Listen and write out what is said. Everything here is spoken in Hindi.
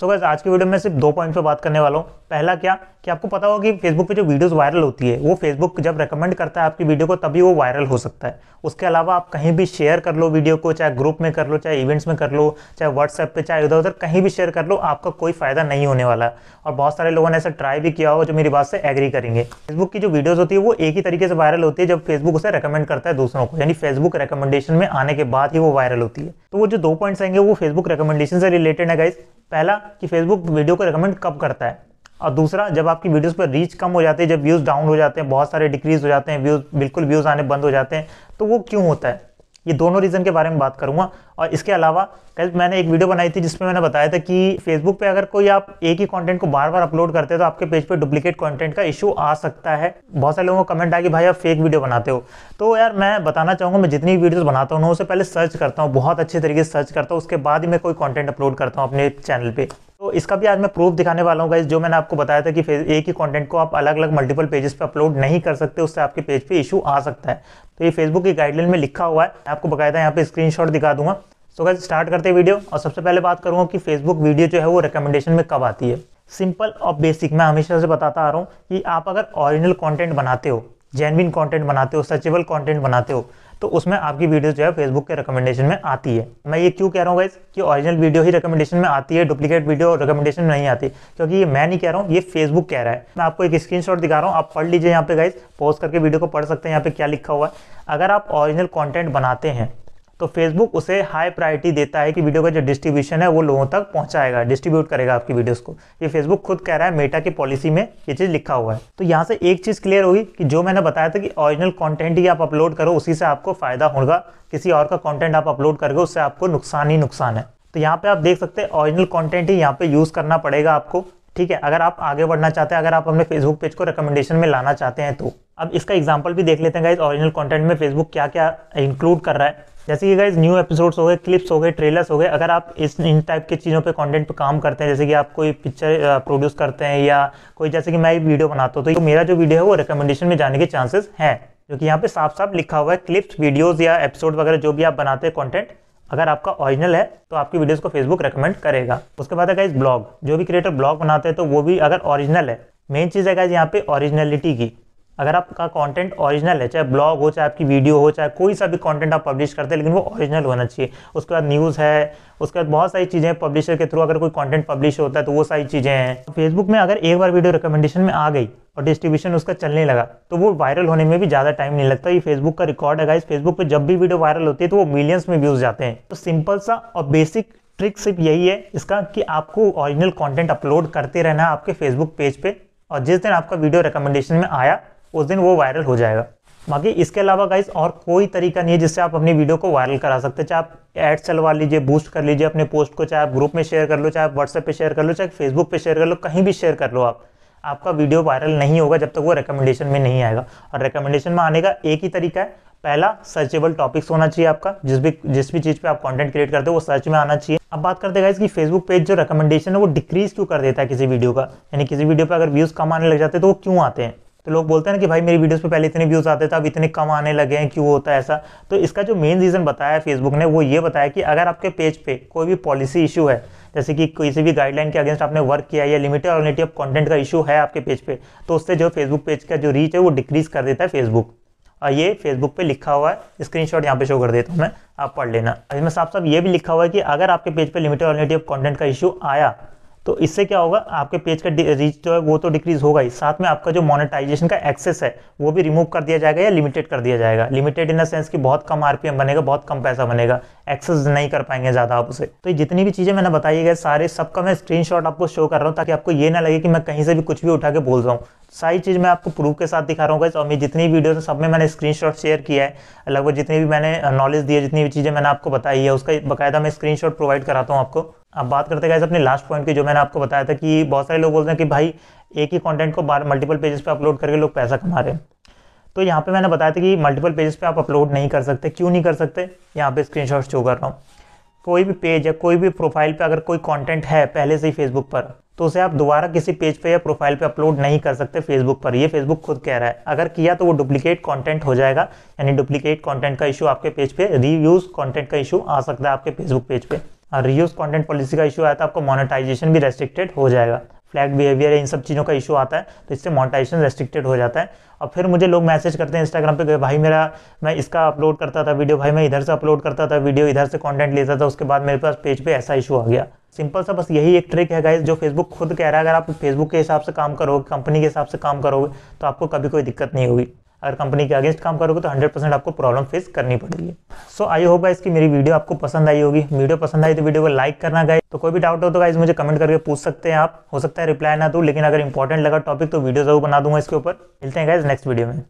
सो so गैस आज की वीडियो में सिर्फ दो पॉइंट पे बात करने वाला हूँ पहला क्या कि आपको पता होगा कि फेसबुक पे जो वीडियोस वायरल होती है वो फेसबुक जब रेकमेंड करता है आपकी वीडियो को तभी वो वायरल हो सकता है उसके अलावा आप कहीं भी शेयर कर लो वीडियो को चाहे ग्रुप में कर लो चाहे इवेंट्स में कर लो चाहे व्हाट्सएप पर चाहे इधर उधर कहीं भी शेयर कर लो आपका कोई फायदा नहीं होने वाला और बहुत सारे लोगों ने ऐसा ट्राई भी किया होगा जो मेरी बात से एग्री करेंगे फेसबुक की जो वीडियोज़ होती है वो एक ही तरीके से वायरल होती है जब फेसबुक उसे रेकमेंड करता है दूसरों को यानी फेसबुक रिकमेंडेशन में आने के बाद ही वो वायरल होती है तो वो जो दो पॉइंट्स आएंगे वो फेसबुक रिकमेंडेशन से रिलेटेड है गाइज पहला कि फेसबुक वीडियो को रिकमेंड कब करता है और दूसरा जब आपकी वीडियोस पर रीच कम हो जाती है जब व्यूज़ डाउन हो जाते हैं बहुत सारे डिक्रीज हो जाते हैं व्यूज़ बिल्कुल व्यूज़ आने बंद हो जाते हैं तो वो क्यों होता है ये दोनों रीज़न के बारे में बात करूँगा और इसके अलावा कल मैंने एक वीडियो बनाई थी जिसमें मैंने बताया था कि फेसबुक पे अगर कोई आप एक ही कंटेंट को बार बार अपलोड करते हो तो आपके पेज पे डुप्लीकेट कंटेंट का इशू आ सकता है बहुत सारे लोगों को कमेंट आया कि भाई आप फेक वीडियो बनाते हो तो यार मैं बताना चाहूँगा मैं जितनी वीडियोज़ बनाता हूँ उससे पहले सर्च करता हूँ बहुत अच्छे तरीके से सर्च करता हूँ उसके बाद ही मैं कोई कॉन्टेंट अपलोड करता हूँ अपने चैनल पर तो इसका भी आज मैं प्रूफ दिखाने वाला हूँ गाइज जो मैंने आपको बताया था कि एक ही कॉन्टेंट को आप अलग अलग मल्टीपल पेजेस पे अपलोड नहीं कर सकते उससे आपके पेज पे इशू आ सकता है तो ये फेसबुक की गाइडलाइन में लिखा हुआ है आपको बकायदा यहाँ पे स्क्रीन दिखा दूंगा सो गाइज स्टार्ट करते हैं वीडियो और सबसे पहले बात करूँगा कि फेसबुक वीडियो जो है वो रिकमेंडेशन में कब आती है सिंपल और बेसिक मैं हमेशा से बताता आ रहा हूँ कि आप अगर ओरिजिनल कॉन्टेंट बनाते हो जेनविन कॉन्टेंट बनाते हो सचेबल कॉन्टेंट बनाते हो तो उसमें आपकी वीडियो जो है फेसबुक के रिकमेंडेशन में आती है मैं ये क्यों कह रहा हूँ गाइज कि ऑरिजिनल वीडियो ही रिकमेंडेशन में आती है डुप्लीकेट वीडियो रिकमेंडेशन में नहीं आती क्योंकि ये मैं नहीं कह रहा हूँ ये फेसबुक कह रहा है मैं आपको एक स्क्रीनशॉट दिखा रहा हूँ आप पढ़ लीजिए यहाँ पे गाइज पोस्ट करके वीडियो को पढ़ सकते हैं यहाँ पे क्या लिखा हुआ है अगर आप ऑरिजिनल कॉन्टेंट बनाते हैं तो फेसबुक उसे हाई प्रायोरिटी देता है कि वीडियो का जो डिस्ट्रीब्यूशन है वो लोगों तक पहुंचाएगा डिस्ट्रीब्यूट करेगा आपकी वीडियोस को ये फेसबुक खुद कह रहा है मेटा की पॉलिसी में ये चीज़ लिखा हुआ है तो यहाँ से एक चीज़ क्लियर होगी कि जो मैंने बताया था कि ऑरिजिनल कॉन्टेंट ही आप अपलोड करो उसी से आपको फायदा होगा किसी और का कॉन्टेंट आप अपलोड करोगे उससे आपको नुकसान ही नुकसान है तो यहाँ पे आप देख सकते हैं ऑरिजिनल कॉन्टेंट ही यहाँ पे यूज़ करना पड़ेगा आपको ठीक है अगर आप आगे बढ़ना चाहते हैं अगर आप अपने फेसबुक पेज को रिकमेंडेशन में लाना चाहते हैं तो अब इसका एग्जाम्पल भी देख लेते हैं गाइज ओरिजिनल कंटेंट में फेसबुक क्या क्या इंक्लूड कर रहा है जैसे कि गाइज न्यू एपिसोड्स हो गए क्लिप्स हो गए ट्रेलर्स हो गए अगर आप इस इन टाइप की चीज़ों पे कंटेंट पे काम करते हैं जैसे कि आप कोई पिक्चर प्रोड्यूस करते हैं या कोई जैसे कि मैं ये वीडियो बनाता हूँ तो मेरा जो वीडियो है वो रिकमेंडेशन में जाने के चांसेस हैं जो कि यहाँ पे साफ साफ लिखा हुआ है क्लिप्स वीडियोज़ या एपिसोड वगैरह जो भी आप बनाते हैं कॉन्टेंट अगर आपका ओरिजिनल है तो आपकी वीडियोस को फेसबुक रेकमेंड करेगा उसके बाद है गाइज ब्लॉग जो भी क्रिएटर ब्लॉग बनाते हैं तो वो भी अगर ओरिजिनल है मेन चीज़ है गाइज यहाँ पे ओरिजिनलिटी की अगर आपका कंटेंट ओरिजिनल है चाहे ब्लॉग हो चाहे आपकी वीडियो हो चाहे कोई सा भी कंटेंट आप पब्लिश करते हैं लेकिन वो ओरिजिनल होना चाहिए उसके बाद न्यूज़ है उसके बाद बहुत सारी चीज़ें पब्लिशर के थ्रू अगर कोई कंटेंट पब्लिश होता है तो वो सारी चीज़ें हैं फेसबुक तो में अगर एक बार वीडियो रिकमेंडेशन में आ गई और डिस्ट्रीब्यूशन उसका चलने लगा तो वो वायरल होने में भी ज़्यादा टाइम नहीं लगता ये फेसबुक का रिकॉर्ड है इस फेसबुक पर जब भी वीडियो वायरल होती है तो वो मिलियंस में व्यूज़ जाते हैं तो सिंपल सा और बेसिक ट्रिक सिर्फ यही है इसका कि आपको ओरिजिनल कॉन्टेंट अपलोड करते रहना आपके फेसबुक पेज पर और जिस दिन आपका वीडियो रिकमेंडेशन में आया उस दिन वो वायरल हो जाएगा बाकी इसके अलावा गाइज और कोई तरीका नहीं है जिससे आप अपनी वीडियो को वायरल करा सकते हैं चाहे आप एड्स चलवा लीजिए बूस्ट कर लीजिए अपने पोस्ट को चाहे आप ग्रुप में शेयर कर लो चाहे आप व्हाट्सएप पे शेयर कर लो चाहे फेसबुक पे शेयर कर लो कहीं भी शेयर कर लो आप आपका वीडियो वायरल नहीं होगा जब तक वो रिकमेंडेशन में नहीं आएगा और रिकमेंडेशन में आने का एक ही तरीका है पहला सर्चेबल टॉपिक्स होना चाहिए आपका जिस भी जिस भी चीज़ पे आप कंटेंट क्रिएट करते हो वो सर्च में आना चाहिए अब बात करते हैं की फेसबुक पेज जो रिकमेंडेशन है वो डिक्रीज क्यों कर देता है किसी वीडियो का यानी किसी वीडियो पर अगर व्यूज़ कम आने लग जाते हैं तो वो क्यों आते हैं तो लोग बोलते हैं ना कि भाई मेरी वीडियोस पे पहले इतने व्यूज़ आते थे अब इतने कम आने लगे हैं क्यों होता है ऐसा तो इसका जो मेन रीज़न बताया फेसबुक ने वो ये बताया कि अगर आपके पेज पे कोई भी पॉलिसी इशू है जैसे कि किसी भी गाइडलाइन के अगेंस्ट आपने वर्क किया या लिमिटेड और ऑफ कॉन्टेंट का इशू है आपके पेज पर तो उससे जो फेसबुक पेज का जो रीच है वो डिक्रीज़ कर देता है फेसबुक और ये फेसबुक पे लिखा हुआ है स्क्रीन शॉट यहाँ पे शो कर देता हूँ मैं आप पढ़ लेना इसमें साफ साफ ये भी लिखा हुआ है कि अगर आपके पेज पे लिमिटेड ऑलिटी ऑफ कॉन्टेंट का इशू आया तो इससे क्या होगा आपके पेज का रीच जो है वो तो डिक्रीज होगा ही साथ में आपका जो मोनेटाइजेशन का एक्सेस है वो भी रिमूव कर दिया जाएगा या लिमिटेड कर दिया जाएगा लिमिटेड इन द सेंस कि बहुत कम आरपीएम बनेगा बहुत कम पैसा बनेगा एक्सेस नहीं कर पाएंगे ज़्यादा आप उसे तो जितनी भी चीज़ें मैंने बताई गई सारे सबका मैं स्क्रीन आपको शो कर रहा हूँ ताकि आपको ये ना लगे कि मैं कहीं से भी कुछ भी उठा के बोल रहा हूँ सारी चीज़ मैं आपको प्रूफ के साथ दिखा रहा हूँ और मैं जितनी वीडियो है सब में मैंने स्क्रीन शेयर किया है लगभग जितनी भी मैंने नॉलेज दी है जितनी भी चीज़ें मैंने आपको बताई है उसका बाकायदा मैं स्क्रीन प्रोवाइड कराता हूँ आपको अब बात करते हैं अपने लास्ट पॉइंट की जो मैंने आपको बताया था कि बहुत सारे लोग बोलते हैं कि भाई एक ही कॉन्टेंट को बार मल्टीपल पेजेस पे अपलोड करके लोग पैसा कमा रहे हैं तो यहाँ पे मैंने बताया था कि मल्टीपल पेजेस पे आप अपलोड नहीं कर सकते क्यों नहीं कर सकते यहाँ पे शॉट शो कर रहा हूँ कोई भी पेज या कोई भी प्रोफाइल पे अगर कोई कंटेंट है पहले से ही फेसबुक पर तो उसे आप दोबारा किसी पेज पे या प्रोफाइल पे अपलोड नहीं कर सकते फेसबुक पर ये फेसबुक खुद कह रहा है अगर किया तो वो डुप्लीकेट कंटेंट हो जाएगा यानी डुप्लीकेट कंटेंट का इशू आपके पेज पे रीयूज कंटेंट का इशू आ सकता है आपके फेसबुक पेज पे और रीयूज कंटेंट पॉलिसी का इशू आया तो आपको मोनेटाइजेशन भी रेस्ट्रिक्टेड हो जाएगा फ्लैग बिहेवियर इन सब चीज़ों का इशू आता है तो इससे मोनेटाइजेशन रेस्ट्रिक्टेड हो जाता है और फिर मुझे लोग मैसेज करते हैं इंस्टाग्राम पे भाई मेरा मैं इसका अपलोड करता था वीडियो भाई मैं इधर से अपलोड करता था वीडियो इधर से कंटेंट लेता था उसके बाद मेरे पास पेज पे ऐसा इशू आ गया सिंपल सा बस यही एक ट्रिक है गाइज जो फेसबुक खुद कह रहा है अगर आप फेसबुक के हिसाब से काम करोगे कंपनी के हिसाब से काम करोगे तो आपको कभी कोई दिक्कत नहीं होगी अगर कंपनी के अगेंस्ट काम करोगे तो 100 परसेंट आपको प्रॉब्लम फेस करनी पड़ेगी सो आई होगा इसकी मेरी वीडियो आपको पसंद आई होगी वीडियो पसंद आई तो वीडियो को लाइक करना गाइज तो कोई भी डाउट हो तो गाइज मुझे कमेंट करके पूछ सकते हैं आप हो सकता है रिप्लाई ना दो लेकिन अगर इंपॉर्टेंट लगा टॉपिक तो वीडियो जरूर बना दूंगा इसके ऊपर मिलते हैं गाइज नेक्स्ट वीडियो में